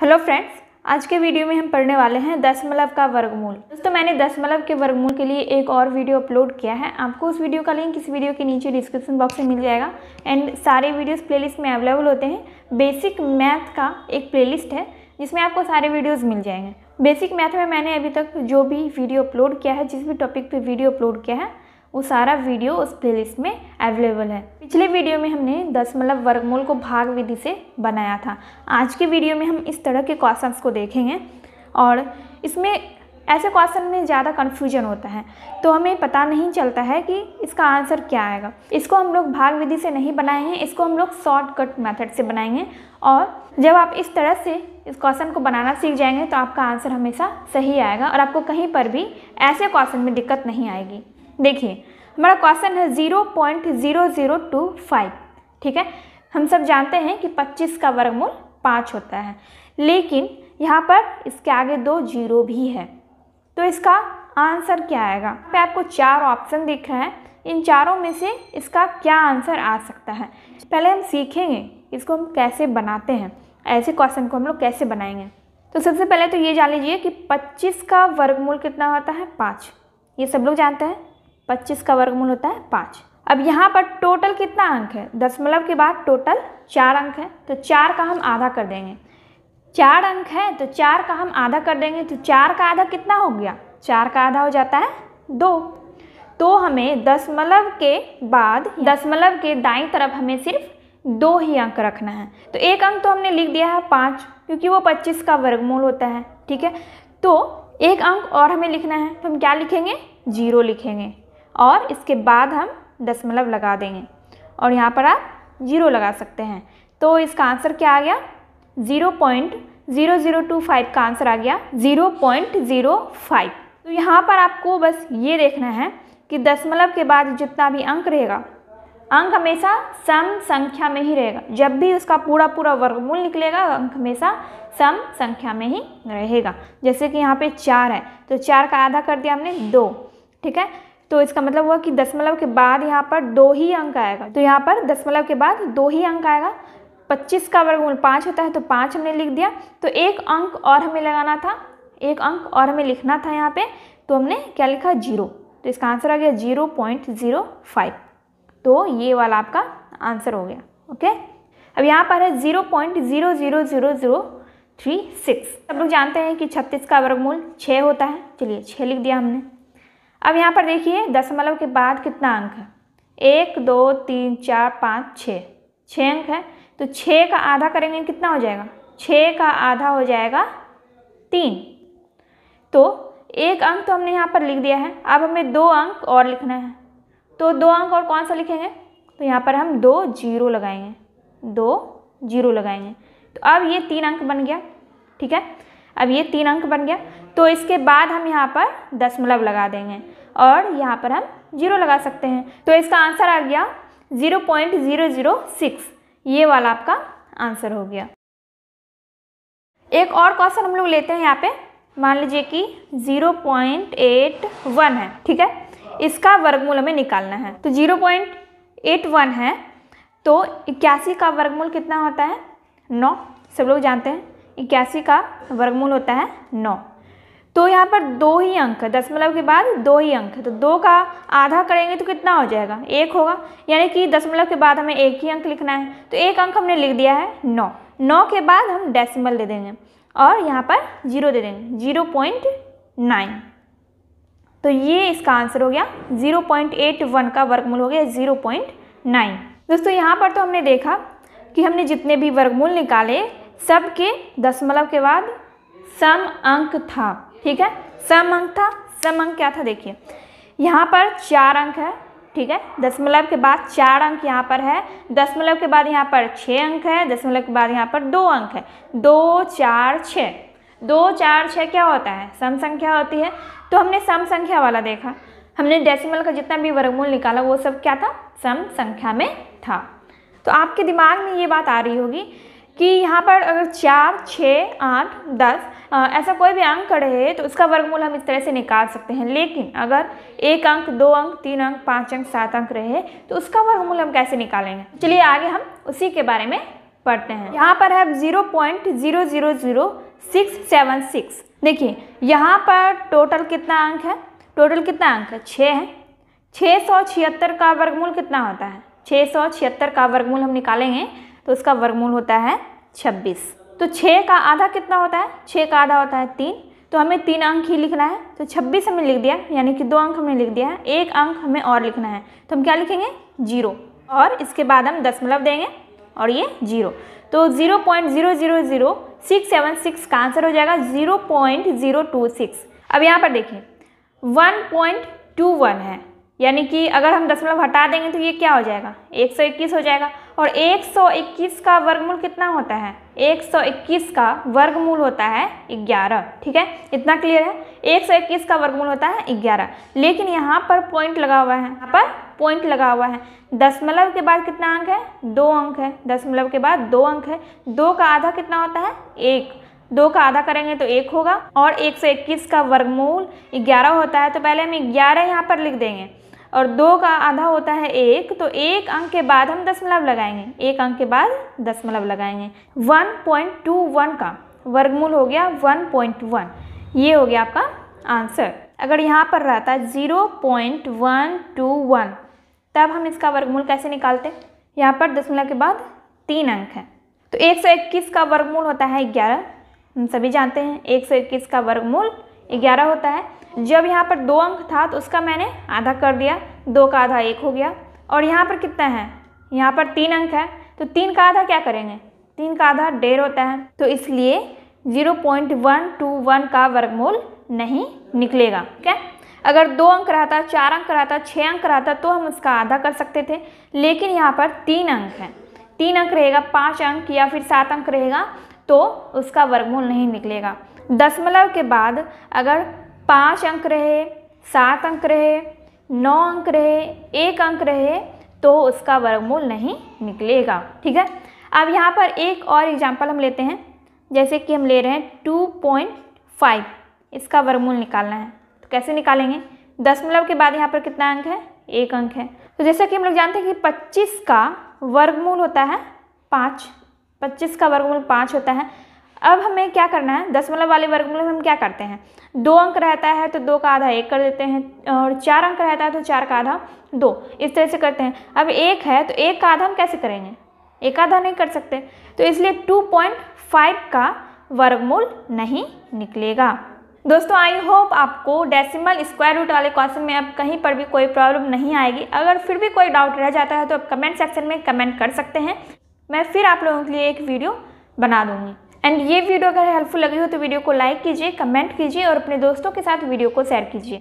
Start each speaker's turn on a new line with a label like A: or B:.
A: hello friends आज के video में हम पढ़ने वाले हैं दशमलव का वर्गमूल दोस्तों मैंने दशमलव के वर्गमूल के लिए एक और वीडियो अपलोड किया है आपको उस वीडियो का लिंक इस वीडियो के नीचे डिस्क्रिप्शन बॉक्स में मिल जाएगा एंड सारे वीडियोस प्लेलिस्ट में अवेलेबल होते हैं बेसिक मैथ का एक प्ले है जिसमें आपको सारे वीडियोज़ मिल जाएंगे बेसिक मैथ में मैंने अभी तक जो भी वीडियो अपलोड किया है जिस भी टॉपिक पर वीडियो अपलोड किया है वो सारा वीडियो उस प्लेलिस्ट में अवेलेबल है पिछले वीडियो में हमने दशमलव मतलब वर्गमूल को भाग विधि से बनाया था आज के वीडियो में हम इस तरह के क्वेश्चंस को देखेंगे और इसमें ऐसे क्वेश्चन में ज़्यादा कन्फ्यूजन होता है तो हमें पता नहीं चलता है कि इसका आंसर क्या आएगा इसको हम लोग भाग विधि से नहीं बनाए हैं इसको हम लोग शॉर्टकट मेथड से बनाएंगे और जब आप इस तरह से इस क्वेश्चन को बनाना सीख जाएंगे तो आपका आंसर हमेशा सही आएगा और आपको कहीं पर भी ऐसे क्वेश्चन में दिक्कत नहीं आएगी देखिए हमारा क्वेश्चन है zero point zero zero two five ठीक है हम सब जानते हैं कि पच्चीस का वर्गमूल पाँच होता है लेकिन यहाँ पर इसके आगे दो जीरो भी है तो इसका आंसर क्या आएगा पे आपको चार ऑप्शन दिख रहे हैं इन चारों में से इसका क्या आंसर आ सकता है पहले हम सीखेंगे इसको हम कैसे बनाते हैं ऐसे क्वेश्चन को हम लोग कैसे बनाएंगे तो सबसे पहले तो ये जान लीजिए कि 25 का वर्गमूल कितना होता है पाँच ये सब लोग जानते हैं पच्चीस का वर्गमूल होता है पाँच अब यहाँ पर टोटल कितना अंक है दशमलव के बाद टोटल चार अंक है तो चार का हम आधा कर देंगे चार अंक है तो चार का हम आधा कर देंगे तो चार का आधा कितना हो गया चार का आधा हो जाता है दो तो हमें दशमलव के बाद दशमलव के दाई तरफ हमें सिर्फ दो ही अंक रखना है तो एक अंक तो हमने लिख दिया है पाँच क्योंकि वो पच्चीस का वर्गमूल होता है ठीक है तो एक अंक और हमें लिखना है तो हम क्या लिखेंगे जीरो लिखेंगे और इसके बाद हम दशमलव लगा देंगे और यहाँ पर आप जीरो लगा सकते हैं तो इसका आंसर क्या आ गया zero point zero zero two five का आंसर आ गया ज़ीरो पॉइंट ज़ीरो फाइव तो यहाँ पर आपको बस ये देखना है कि दशमलव के बाद जितना भी अंक रहेगा अंक हमेशा सम संख्या में ही रहेगा जब भी उसका पूरा पूरा वर्गमूल निकलेगा अंक हमेशा सम संख्या में ही रहेगा जैसे कि यहाँ पे चार है तो चार का आधा कर दिया हमने दो ठीक है तो इसका मतलब हुआ कि दशमलव के बाद यहाँ पर दो ही अंक आएगा तो यहाँ पर दशमलव के बाद दो ही अंक आएगा पच्चीस का वर्गमूल पाँच होता है तो पाँच हमने लिख दिया तो एक अंक और हमें लगाना था एक अंक और हमें लिखना था यहाँ पे तो हमने क्या लिखा जीरो तो इसका आंसर आ गया जीरो पॉइंट ज़ीरो फाइव तो ये वाला आपका आंसर हो गया ओके अब यहाँ पर है zero point zero zero zero zero three six सब लोग जानते हैं कि छत्तीस का वर्गमूल छः होता है चलिए छः लिख दिया हमने अब यहाँ पर देखिए दशमलव के बाद कितना अंक है एक दो तीन चार पाँच छः छः अंक है तो छः का आधा करेंगे कितना हो जाएगा छः का आधा हो जाएगा तीन तो एक अंक तो हमने यहाँ पर लिख दिया है अब हमें दो अंक और लिखना है तो दो अंक और कौन सा लिखेंगे तो यहाँ पर हम दो जीरो लगाएंगे दो जीरो लगाएंगे तो अब ये तीन अंक बन गया ठीक है अब ये तीन अंक बन गया तो इसके बाद हम यहाँ पर दशमलव लगा देंगे और यहाँ पर हम जीरो लगा सकते हैं तो इसका आंसर आ गया zero point zero zero six ये वाला आपका आंसर हो गया एक और क्वेश्चन हम लोग लेते हैं यहाँ पे मान लीजिए कि ज़ीरो पॉइंट एट वन है ठीक है इसका वर्गमूल हमें निकालना है तो ज़ीरो पॉइंट एट वन है तो इक्यासी का वर्गमूल कितना होता है नौ सब लोग जानते हैं इक्यासी का वर्गमूल होता है नौ तो यहाँ पर दो ही अंक है दशमलव के बाद दो ही अंक है तो दो का आधा करेंगे तो कितना हो जाएगा एक होगा यानी कि दशमलव के बाद हमें एक ही अंक लिखना है तो एक अंक हमने लिख दिया है नौ नौ के बाद हम डेसिमल दे देंगे और यहाँ पर जीरो दे देंगे जीरो पॉइंट नाइन तो ये इसका आंसर हो गया जीरो पॉइंट एट वन का वर्गमूल हो गया जीरो पॉइंट नाइन दोस्तों यहाँ पर तो हमने देखा कि हमने जितने भी वर्गमूल निकाले सब के दशमलव मतलब के बाद सम अंक था ठीक है सम अंक था सम अंक क्या था देखिए यहाँ पर चार अंक है ठीक है दशमलव मतलब के बाद चार अंक यहाँ पर है दशमलव मतलब के बाद यहाँ पर छः अंक है दशमलव के बाद यहाँ पर दो अंक है दो चार छ दो चार छः क्या होता है सम संख्या होती है तो हमने सम संख्या वाला देखा हमने डेसिमल का जितना भी वर्गमूल निकाला वो सब क्या था सम संख्या में था तो आपके दिमाग में ये बात आ रही होगी कि यहाँ पर अगर चार छः आठ दस ऐसा कोई भी अंक रहे तो उसका वर्गमूल हम इस तरह से निकाल सकते हैं लेकिन अगर एक अंक दो अंक तीन अंक पाँच अंक सात अंक रहे तो उसका वर्गमूल हम कैसे निकालेंगे चलिए आगे हम उसी के बारे में पढ़ते हैं यहाँ पर है zero point zero zero zero six seven six देखिए यहाँ पर टोटल कितना अंक है टोटल कितना अंक है छः है छः सौ छिहत्तर का वर्गमूल कितना होता है छः सौ छिहत्तर का वर्गमूल हम निकालेंगे तो इसका वर्गमूल होता है छब्बीस तो छः का आधा कितना होता है छः का आधा होता है तीन तो हमें तीन अंक ही लिखना है तो छब्बीस हमें लिख दिया यानी कि दो अंक हमने लिख दिया है एक अंक हमें और लिखना है तो हम क्या लिखेंगे जीरो और इसके बाद हम दशमलव मतलब देंगे और ये जीरो तो zero point zero zero zero six seven six का आंसर हो जाएगा zero point zero two six अब यहाँ पर देखिए वन पॉइंट टू वन है यानी कि अगर हम दसमलव मतलब हटा देंगे तो ये क्या हो जाएगा एक सौ इक्कीस हो जाएगा और 121 का वर्गमूल कितना होता है 121 का वर्गमूल होता है 11 ठीक है इतना क्लियर है 121 का वर्गमूल होता है 11 लेकिन यहाँ पर पॉइंट लगा हुआ है यहाँ पर पॉइंट लगा हुआ है दशमलव के बाद कितना अंक है दो अंक है दशमलव के बाद दो अंक है दो का आधा कितना होता है एक दो का आधा करेंगे तो एक होगा और 121 का वर्गमूल 11 होता है तो पहले हम 11 यहाँ पर लिख देंगे और दो का आधा होता है एक तो एक अंक के बाद हम दशमलव लगाएंगे एक अंक के बाद दशमलव लगाएंगे वन पॉइंट टू वन का वर्गमूल हो गया वन पॉइंट वन ये हो गया आपका आंसर अगर यहाँ पर रहता zero point one two one तब हम इसका वर्गमूल कैसे निकालते यहाँ पर दशमलव के बाद तीन अंक है तो एक सौ इक्कीस का वर्गमूल होता है ग्यारह हम सभी जानते हैं एक सौ इक्कीस का वर्गमूल ग्यारह होता है जब यहाँ पर दो अंक था तो उसका मैंने आधा कर दिया दो का आधा एक हो गया और यहाँ पर कितना है यहाँ पर तीन अंक है तो तीन का आधा क्या करेंगे तीन का आधा डेढ़ होता है तो इसलिए zero point one two one का वर्गमूल नहीं निकलेगा ठीक है अगर दो अंक रहता चार अंक रहता छः अंक रहता तो हम उसका आधा कर सकते थे लेकिन यहाँ पर तीन अंक हैं तीन अंक रहेगा पाँच अंक या फिर सात अंक रहेगा तो उसका वर्गमूल नहीं निकलेगा दशमलव के बाद अगर पाँच अंक रहे सात अंक रहे नौ अंक रहे एक अंक रहे तो उसका वर्गमूल नहीं निकलेगा ठीक है अब यहाँ पर एक और एग्जाम्पल हम लेते हैं जैसे कि हम ले रहे हैं टू पॉइंट फाइव इसका वर्गमूल निकालना है तो कैसे निकालेंगे दशमलव के बाद यहाँ पर कितना अंक है एक अंक है तो जैसा कि हम लोग जानते हैं कि पच्चीस का वर्गमूल होता है पाँच पच्चीस का वर्गमूल पाँच होता है अब हमें क्या करना है दसमलव मतलब वाले वर्गमूल में हम क्या करते हैं दो अंक रहता है तो दो का आधा एक कर देते हैं और चार अंक रहता है तो चार का आधा दो इस तरह से करते हैं अब एक है तो एक का आधा हम कैसे करेंगे एक आधा नहीं कर सकते तो इसलिए टू पॉइंट फाइव का वर्गमूल नहीं निकलेगा दोस्तों आई होप आपको डेसिमल स्क्वायर रूट वाले क्वेश्चन में अब कहीं पर भी कोई प्रॉब्लम नहीं आएगी अगर फिर भी कोई डाउट रह जाता है तो आप कमेंट सेक्शन में कमेंट कर सकते हैं मैं फिर आप लोगों के लिए एक वीडियो बना दूँगी एंड ये वीडियो अगर हेल्पफुल लगी हो तो वीडियो को लाइक कीजिए कमेंट कीजिए और अपने दोस्तों के साथ वीडियो को शेयर कीजिए